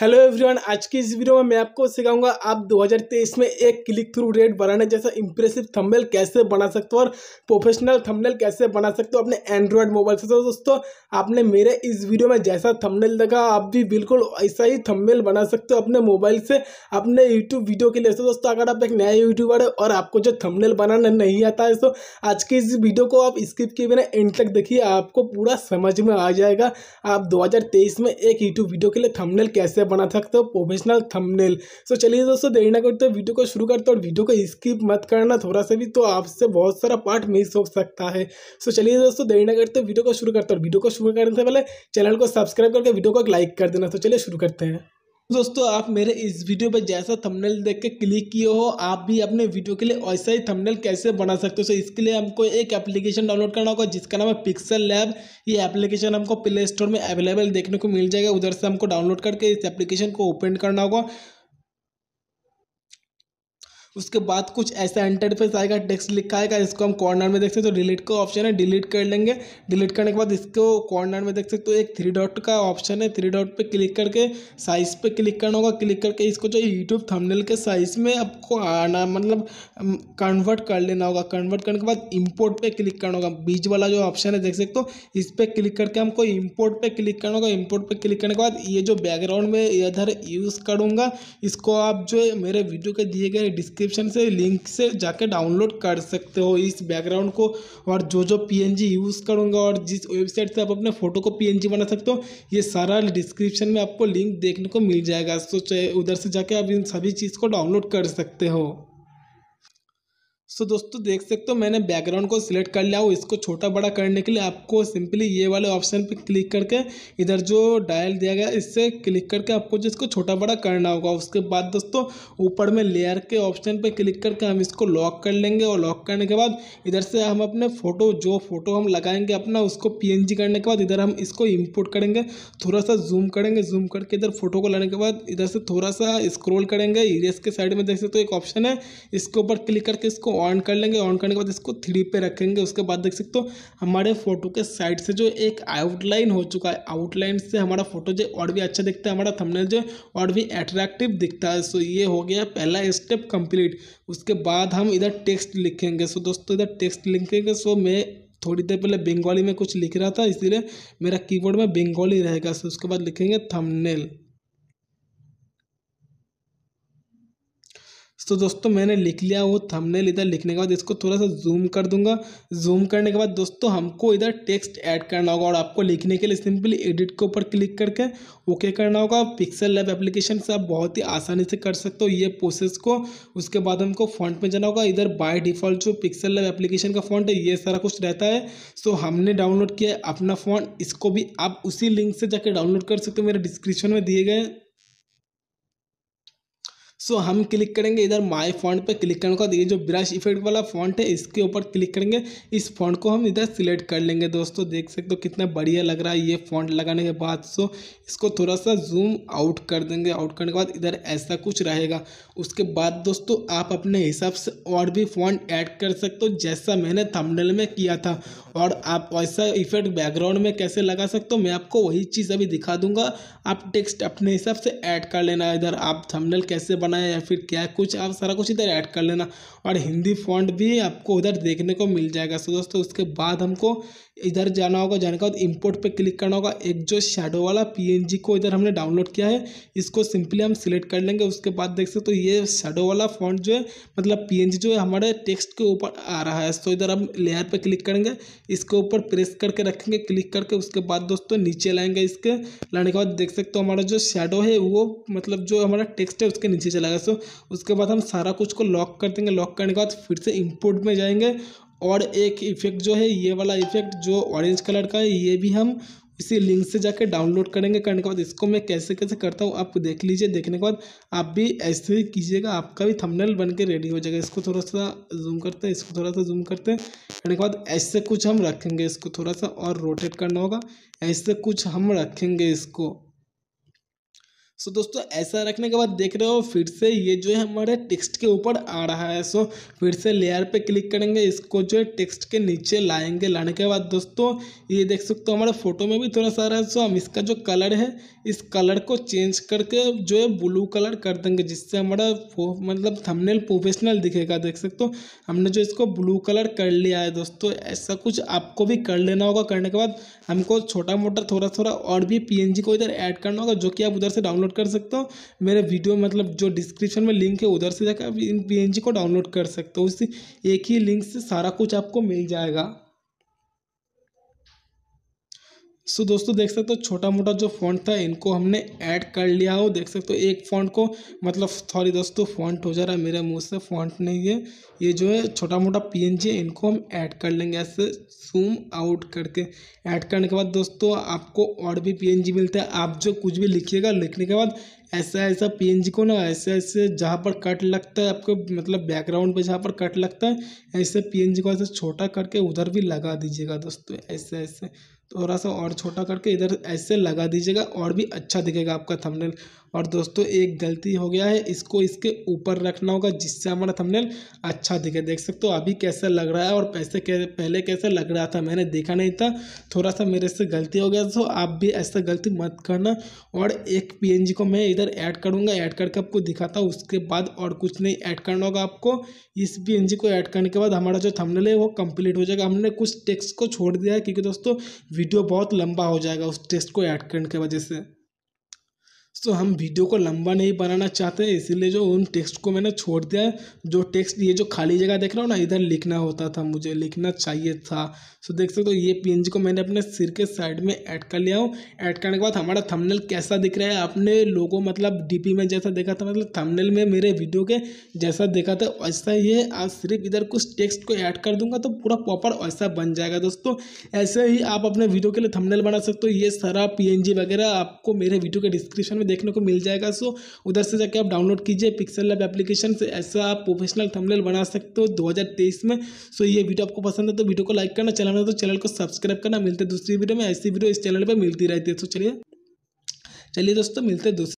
hello everyone आज की इस वीडियो में मैं आपको सिखाऊंगा आप 2023 में एक क्लिक थ्रू रेट बनाने जैसा इंप्रेसिव थंबनेल कैसे बना सकते हो और प्रोफेशनल थंबनेल कैसे बना सकते हो अपने एंड्रॉयड मोबाइल से तो दोस्तों आपने मेरे इस वीडियो में जैसा थंबनेल देखा आप भी बिल्कुल ऐसा ही थंबनेल बना सकते हो अपने मोबाइल से अपने यूट्यूब वीडियो के लिए तो दोस्तों अगर आप एक नया यूट्यूबर है और आपको जो थमनेल बनाना नहीं आता है तो आज की इस वीडियो को आप स्किप किए बिना एंड तक देखिए आपको पूरा समझ में आ जाएगा आप दो में एक यूट्यूब वीडियो के लिए थमनेल कैसे बना सकते हो प्रोफेशनल थंबनेल सो चलिए दोस्तों देरी ना करते वीडियो को शुरू करते और वीडियो को स्किप मत करना थोड़ा सा भी तो आपसे बहुत सारा पार्ट मिस हो सकता है सो चलिए दोस्तों देरी ना करते वीडियो को शुरू करते और वीडियो को शुरू करने से पहले चैनल को सब्सक्राइब करके वीडियो को लाइक कर देना तो चलिए शुरू करते हैं दोस्तों आप मेरे इस वीडियो पर जैसा थंबनेल देख के क्लिक किए हो आप भी अपने वीडियो के लिए वैसा ही थंबनेल कैसे बना सकते हो सो इसके लिए हमको एक एप्लीकेशन डाउनलोड करना होगा जिसका नाम है पिक्सल लैब ये एप्लीकेशन हमको प्ले स्टोर में अवेलेबल देखने को मिल जाएगा उधर से हमको डाउनलोड करके इस एप्लीकेशन को ओपन करना होगा उसके बाद कुछ ऐसा इंटरफेस आएगा टेक्स्ट लिखा आएगा इसको हम कॉर्नर तो में देख सकते हो तो डिलीट का ऑप्शन है डिलीट कर लेंगे डिलीट करने के बाद इसको कॉर्नर में देख सकते हो तो एक थ्री डॉट का ऑप्शन है थ्री डॉट पे क्लिक करके साइज़ पे क्लिक करना होगा क्लिक करके इसको जो यूट्यूब थंबनेल के साइज़ में आपको आना मतलब कन्वर्ट कर लेना होगा कन्वर्ट करने के बाद इम्पोर्ट पर क्लिक करना होगा बीच वाला जो ऑप्शन है देख सकते हो इस पर क्लिक करके हमको इम्पोर्ट पर क्लिक करना होगा इम्पोर्ट पर क्लिक करने के बाद ये जो बैकग्राउंड में इधर यूज़ करूँगा इसको आप जो है मेरे वीडियो के दिए गए डिस्क्रिप डिस्क्रिप्शन से लिंक से जाकर डाउनलोड कर सकते हो इस बैकग्राउंड को और जो जो पीएनजी यूज़ करूँगा और जिस वेबसाइट से आप अपने फ़ोटो को पीएनजी बना सकते हो ये सारा डिस्क्रिप्शन में आपको लिंक देखने को मिल जाएगा तो उधर से जाके आप इन सभी चीज़ को डाउनलोड कर सकते हो सो so, दोस्तों देख सकते हो मैंने बैकग्राउंड को सिलेक्ट कर लिया हो इसको छोटा बड़ा करने के लिए आपको सिंपली ये वाले ऑप्शन पे क्लिक करके इधर जो डायल दिया गया इससे क्लिक करके आपको जो इसको छोटा बड़ा करना होगा उसके बाद दोस्तों ऊपर में लेयर के ऑप्शन पे क्लिक करके हम इसको लॉक कर लेंगे और लॉक करने के बाद इधर से हम अपने फ़ोटो जो फ़ोटो हम लगाएंगे अपना उसको पी करने के बाद इधर हम इसको इम्पोर्ट करेंगे थोड़ा सा जूम करेंगे जूम करके इधर फोटो को लाने के बाद इधर से थोड़ा सा स्क्रोल करेंगे इरेस के साइड में देख सकते हो एक ऑप्शन है इसके ऊपर क्लिक करके इसको ऑन कर लेंगे ऑन करने के बाद इसको थ्री पे रखेंगे उसके बाद देख सकते हो हमारे फोटो के साइड से जो एक आउटलाइन हो चुका है आउटलाइन से हमारा फोटो जो और भी अच्छा दिखता है हमारा थंबनेल जो और भी अट्रैक्टिव दिखता है सो ये हो गया पहला स्टेप कंप्लीट उसके बाद हम इधर टेक्स्ट लिखेंगे सो दोस्तों इधर टेक्स्ट लिखेंगे सो मैं थोड़ी देर पहले बंगाली में कुछ लिख रहा था इसीलिए मेरा कीबोर्ड में बंगाली रहेगा सो उसके बाद लिखेंगे थमनेल तो दोस्तों मैंने लिख लिया वो थंबनेल इधर लिखने के बाद इसको थोड़ा सा जूम कर दूंगा जूम करने के बाद दोस्तों हमको इधर टेक्स्ट ऐड करना होगा और आपको लिखने के लिए सिंपली एडिट के ऊपर क्लिक करके ओके करना होगा पिक्सल लैब एप्लीकेशन से आप बहुत ही आसानी से कर सकते हो ये प्रोसेस को उसके बाद हमको फ्रंट में जाना होगा इधर बाय डिफॉल्ट जो पिक्सल लैब एप्लीकेशन का फ्रंट है ये सारा कुछ रहता है सो हमने डाउनलोड किया है अपना फ़ोन इसको भी आप उसी लिंक से जाके डाउनलोड कर सकते हो मेरे डिस्क्रिप्शन में दिए गए सो so, हम क्लिक करेंगे इधर माई फॉन्ट पे क्लिक करने का देखिए जो ब्रश इफेक्ट वाला फॉन्ट है इसके ऊपर क्लिक करेंगे इस फॉन्ट को हम इधर सिलेक्ट कर लेंगे दोस्तों देख सकते हो कितना बढ़िया लग रहा है ये फॉन्ट लगाने के बाद सो so, इसको थोड़ा सा जूम आउट कर देंगे आउट करने के बाद इधर ऐसा कुछ रहेगा उसके बाद दोस्तों आप अपने हिसाब से और भी फॉन्ट ऐड कर सकते हो जैसा मैंने थमडल में किया था और आप वैसा इफेक्ट बैकग्राउंड में कैसे लगा सकते हो मैं आपको वही चीज़ अभी दिखा दूंगा आप टेक्स्ट अपने हिसाब से ऐड कर लेना इधर आप थमडल कैसे बना करना है या फिर क्या कुछ आप सारा कुछ इधर ऐड कर लेना और हिंदी फॉन्ट भी आपको उधर देखने को मिल जाएगा सो दोस्तों उसके बाद हमको इधर जाना होगा जाने के बाद इम्पोर्ट पर क्लिक करना होगा एक जो शेडो वाला पी को इधर हमने डाउनलोड किया है इसको सिंपली हम सिलेक्ट कर लेंगे उसके बाद देख सकते तो ये शेडो वाला फॉन्ट जो है मतलब पी जो है हमारे टेक्स्ट के ऊपर आ रहा है सो इधर हम लेयर पर क्लिक करेंगे इसके ऊपर प्रेस करके रखेंगे क्लिक करके उसके बाद दोस्तों नीचे लाएंगे इसके लाने के बाद देख सकते हो हमारा जो शेडो है वो मतलब जो हमारा टेक्स्ट है उसके नीचे चलाएगा सो उसके बाद हम सारा कुछ को लॉक कर देंगे लॉक करने के बाद फिर से इम्पोर्ट में जाएंगे और एक इफेक्ट जो है ये वाला इफेक्ट जो ऑरेंज कलर का है ये भी हम इसी लिंक से जाके डाउनलोड करेंगे करने के बाद इसको मैं कैसे कैसे करता हूँ आप देख लीजिए देखने के बाद आप भी ऐसे ही कीजिएगा आपका भी थंबनेल बन के रेडी हो जाएगा इसको थोड़ा सा जूम करते हैं इसको थोड़ा सा जूम करते हैं करने के बाद ऐसे कुछ हम रखेंगे इसको थोड़ा सा और रोटेट करना होगा ऐसे कुछ हम रखेंगे इसको सो so, दोस्तों ऐसा रखने के बाद देख रहे हो फिर से ये जो है हमारे टेक्स्ट के ऊपर आ रहा है सो so, फिर से लेयर पे क्लिक करेंगे इसको जो है टेक्स्ट के नीचे लाएंगे लाने के बाद दोस्तों ये देख सकते हो हमारे फोटो में भी थोड़ा सा रहा है सो so, हम इसका जो कलर है इस कलर को चेंज करके जो है ब्लू कलर कर देंगे जिससे हमारा मतलब थंबनेल प्रोफेशनल दिखेगा देख सकते हो हमने जो इसको ब्लू कलर कर लिया है दोस्तों ऐसा कुछ आपको भी कर लेना होगा करने के बाद हमको छोटा मोटा थोड़ा थोड़ा और भी पी को इधर ऐड करना होगा जो कि आप उधर से डाउनलोड कर सकते हो मेरे वीडियो मतलब जो डिस्क्रिप्शन में लिंक है उधर से जाकर आप इन पी को डाउनलोड कर सकते हो उसी एक ही लिंक से सारा कुछ आपको मिल जाएगा सो so, दोस्तों देख सकते हो छोटा मोटा जो फॉन्ट था इनको हमने ऐड कर लिया हो देख सकते हो एक फॉन्ट को मतलब सॉरी दोस्तों फॉन्ट हो जा रहा है मेरे मुंह से फॉन्ट नहीं है ये जो है छोटा मोटा पीएनजी इनको हम ऐड कर लेंगे ऐसे जूम आउट करके ऐड करने के बाद दोस्तों आपको और भी पीएनजी मिलता है आप जो कुछ भी लिखिएगा लिखने के बाद ऐसा ऐसा पी को ना ऐसे ऐसे जहाँ पर कट लगता है आपको मतलब बैकग्राउंड पे जहाँ पर कट लगता है ऐसे पी को ऐसे छोटा करके उधर भी लगा दीजिएगा दोस्तों ऐसे ऐसे थोड़ा सा और छोटा करके इधर ऐसे लगा दीजिएगा और भी अच्छा दिखेगा आपका थंबनेल और दोस्तों एक गलती हो गया है इसको इसके ऊपर रखना होगा जिससे हमारा थंबनेल अच्छा दिखे देख सकते हो अभी कैसा लग रहा है और पैसे कैसे पहले कैसे लग रहा था मैंने देखा नहीं था थोड़ा सा मेरे से गलती हो गया तो आप भी ऐसा गलती मत करना और एक पी को मैं इधर ऐड करूँगा ऐड करके आपको दिखाता हूँ उसके बाद और कुछ नहीं ऐड करना होगा आपको इस पी को ऐड करने के बाद हमारा जो थमनल है वो कम्प्लीट हो जाएगा हमने कुछ टेक्स्ट को छोड़ दिया है क्योंकि दोस्तों वीडियो बहुत लंबा हो जाएगा उस टेक्स को ऐड करने की वजह से तो हम वीडियो को लंबा नहीं बनाना चाहते हैं इसीलिए जो उन टेक्स्ट को मैंने छोड़ दिया है जो टेक्स्ट ये जो खाली जगह देख रहा हूँ ना इधर लिखना होता था मुझे लिखना चाहिए था सो तो देख सकते हो ये पीएनजी को मैंने अपने सिर के साइड में ऐड कर लिया हूँ ऐड करने के बाद हमारा थंबनेल कैसा दिख रहा है आपने लोगों मतलब डी में जैसा देखा था मतलब थमनल में मेरे वीडियो के जैसा देखा था वैसा ही है आज सिर्फ इधर कुछ टेक्स्ट को ऐड कर दूंगा तो पूरा प्रॉपर वैसा बन जाएगा दोस्तों ऐसे ही आप अपने वीडियो के लिए थमनल बना सकते हो ये सारा पी वगैरह आपको मेरे वीडियो के डिस्क्रिप्शन में देखने को मिल जाएगा सो उधर से जाके आप डाउनलोड कीजिए पिक्सल लैब एप्लीकेशन से ऐसा आप प्रोफेशनल थंबनेल बना सकते हो 2023 में सो ये वीडियो आपको पसंद है तो वीडियो को लाइक करना चैनल में तो चैनल को सब्सक्राइब करना मिलते दूसरी वीडियो में ऐसी वीडियो इस चैनल पर मिलती रहती है तो चलिए चलिए दोस्तों मिलते दूसरे